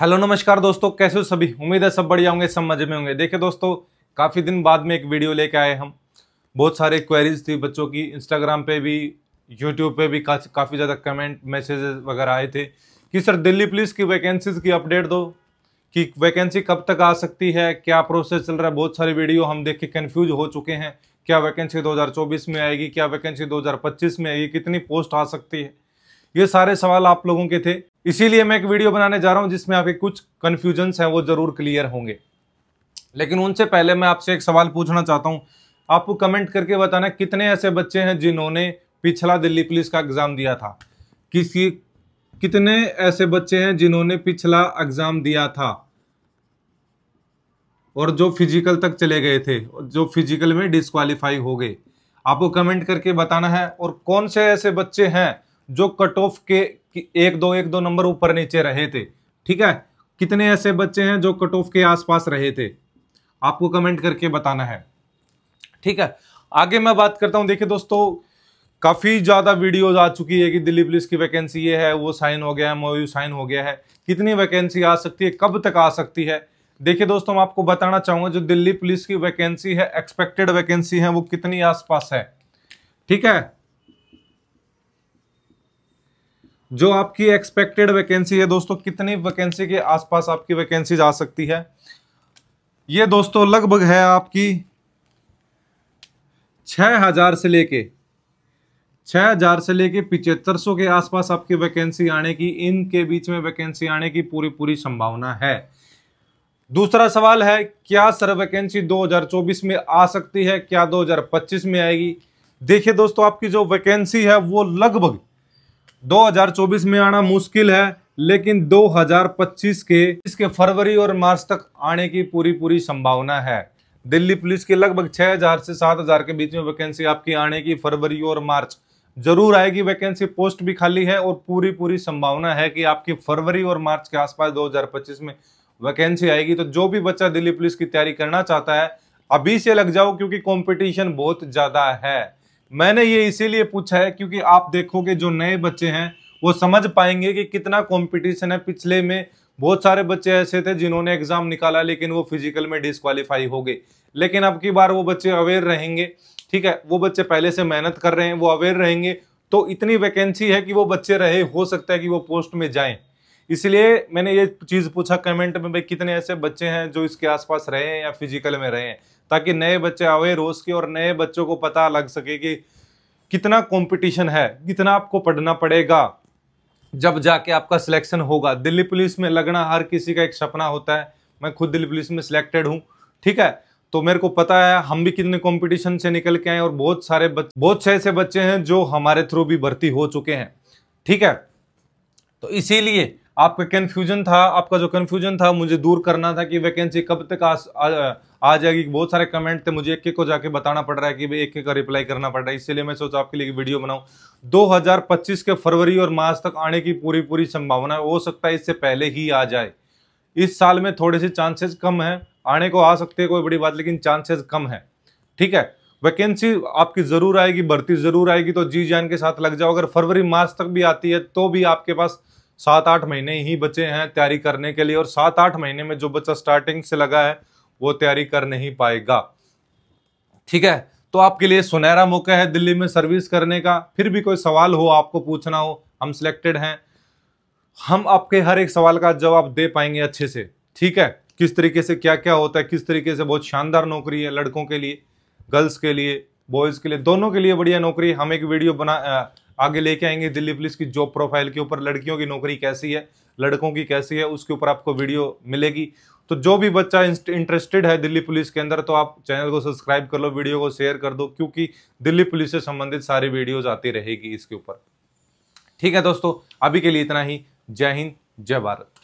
hello नमस्कार दोस्तों कैसे हो सभी उम्मीद है सब बढ़िया होंगे सब मजे में होंगे देखिए दोस्तों काफ़ी दिन बाद में एक वीडियो लेके आए हम बहुत सारे क्वेरीज थी बच्चों की इंस्टाग्राम पे भी यूट्यूब पे भी काफ़ी ज़्यादा कमेंट मैसेजेस वगैरह आए थे कि सर दिल्ली पुलिस की वैकेंसीज की अपडेट दो कि वैकेंसी कब तक आ सकती है क्या प्रोसेस चल रहा है बहुत सारी वीडियो हम देख के कन्फ्यूज हो चुके हैं क्या वैकेंसी दो में आएगी क्या वैकेंसी दो में आएगी कितनी पोस्ट आ सकती है ये सारे सवाल आप लोगों के थे इसीलिए मैं एक वीडियो बनाने जा रहा हूँ जिसमें आपके कुछ कन्फ्यूजन्स हैं वो ज़रूर क्लियर होंगे लेकिन उनसे पहले मैं आपसे एक सवाल पूछना चाहता हूँ आपको कमेंट करके बताना कितने ऐसे बच्चे हैं जिन्होंने पिछला दिल्ली पुलिस का एग्ज़ाम दिया था किसी कितने ऐसे बच्चे हैं जिन्होंने पिछला एग्ज़ाम दिया था और जो फिजिकल तक चले गए थे जो फिजिकल में डिस्कालीफाई हो गए आपको कमेंट करके बताना है और कौन से ऐसे बच्चे हैं जो कट ऑफ के एक दो एक दो नंबर ऊपर नीचे रहे थे ठीक है कितने ऐसे बच्चे हैं जो कट ऑफ के आसपास रहे थे आपको कमेंट करके बताना है ठीक है आगे मैं बात करता हूं देखिए दोस्तों काफ़ी ज़्यादा वीडियोज आ चुकी है कि दिल्ली पुलिस की वैकेंसी ये है वो साइन हो गया है मोयू साइन हो गया है कितनी वैकेंसी आ सकती है कब तक आ सकती है देखिए दोस्तों मैं आपको बताना चाहूंगा जो दिल्ली पुलिस की वैकेंसी है एक्सपेक्टेड वैकेंसी है वो कितनी आसपास है ठीक है जो आपकी एक्सपेक्टेड वैकेंसी है दोस्तों कितनी वैकेंसी के आसपास आपकी वैकेंसी आ सकती है ये दोस्तों लगभग है आपकी छः हजार से लेके छः हजार से लेके पिचहत्तर सौ के आसपास आपकी वैकेंसी आने की इनके बीच में वैकेंसी आने की पूरी पूरी संभावना है दूसरा सवाल है क्या सर वैकेंसी 2024 में आ सकती है क्या 2025 में आएगी देखिए दोस्तों आपकी जो वैकेंसी है वो लगभग 2024 में आना मुश्किल है लेकिन 2025 के इसके फरवरी और मार्च तक आने की पूरी पूरी संभावना है दिल्ली पुलिस के लगभग 6000 से 7000 के बीच में वैकेंसी आपकी आने की फरवरी और मार्च जरूर आएगी वैकेंसी पोस्ट भी खाली है और पूरी पूरी संभावना है कि आपकी फरवरी और मार्च के आसपास 2025 में वैकेंसी आएगी तो जो भी बच्चा दिल्ली पुलिस की तैयारी करना चाहता है अभी से लग जाओ क्योंकि कॉम्पिटिशन बहुत ज़्यादा है मैंने ये इसीलिए पूछा है क्योंकि आप देखोगे जो नए बच्चे हैं वो समझ पाएंगे कि कितना कंपटीशन है पिछले में बहुत सारे बच्चे ऐसे थे जिन्होंने एग्जाम निकाला लेकिन वो फिजिकल में डिस्कालीफाई हो गए लेकिन अब की बार वो बच्चे अवेयर रहेंगे ठीक है वो बच्चे पहले से मेहनत कर रहे हैं वो अवेयर रहेंगे तो इतनी वैकेंसी है कि वो बच्चे रहे हो सकता है कि वो पोस्ट में जाएं इसलिए मैंने ये चीज़ पूछा कमेंट में भाई कितने ऐसे बच्चे हैं जो इसके आसपास रहे हैं या फिजिकल में रहे हैं ताकि नए बच्चे अवेयर हो सके और नए बच्चों को पता लग सके कि कितना कंपटीशन है कितना आपको पढ़ना पड़ेगा जब जाके आपका सिलेक्शन होगा दिल्ली पुलिस में लगना हर किसी का एक सपना होता है मैं खुद दिल्ली पुलिस में सिलेक्टेड हूँ ठीक है तो मेरे को पता है हम भी कितने कंपटीशन से निकल के आए और बहुत सारे बच्चे बहुत से ऐसे बच्चे हैं जो हमारे थ्रू भी भर्ती हो चुके हैं ठीक है तो इसीलिए आपका कन्फ्यूजन था आपका जो कन्फ्यूजन था मुझे दूर करना था कि वैकेंसी कब तक आ, आ, आ जाएगी बहुत सारे कमेंट थे मुझे एक एक को जाके बताना पड़ रहा है कि भाई एक एक का रिप्लाई करना पड़ रहा है इसलिए मैं सोचा आपके लिए वीडियो बनाऊं 2025 के फरवरी और मार्च तक आने की पूरी पूरी संभावना हो सकता है इससे पहले ही आ जाए इस साल में थोड़े से चांसेस कम हैं आने को आ सकते हैं कोई बड़ी बात लेकिन चांसेज कम है ठीक है वैकेंसी आपकी ज़रूर आएगी भर्ती ज़रूर आएगी तो जी जान के साथ लग जाओ अगर फरवरी मार्च तक भी आती है तो भी आपके पास सात आठ महीने ही बचे हैं तैयारी करने के लिए और सात आठ महीने में जो बच्चा स्टार्टिंग से लगा है वो तैयारी कर नहीं पाएगा ठीक है तो आपके लिए सुनहरा मौका है दिल्ली में सर्विस करने का फिर भी कोई सवाल हो आपको पूछना हो हम सिलेक्टेड हैं हम आपके हर एक सवाल का जवाब दे पाएंगे अच्छे से ठीक है किस तरीके से क्या क्या होता है किस तरीके से बहुत शानदार नौकरी है लड़कों के लिए गर्ल्स के लिए बॉयज़ के लिए दोनों के लिए बढ़िया नौकरी हम एक वीडियो बना आगे लेके आएंगे दिल्ली पुलिस की जॉब प्रोफाइल के ऊपर लड़कियों की नौकरी कैसी है लड़कों की कैसी है उसके ऊपर आपको वीडियो मिलेगी तो जो भी बच्चा इंटरेस्टेड है दिल्ली पुलिस के अंदर तो आप चैनल को सब्सक्राइब कर लो वीडियो को शेयर कर दो क्योंकि दिल्ली पुलिस से संबंधित सारी वीडियोज आती रहेगी इसके ऊपर ठीक है दोस्तों अभी के लिए इतना ही जय हिंद जय भारत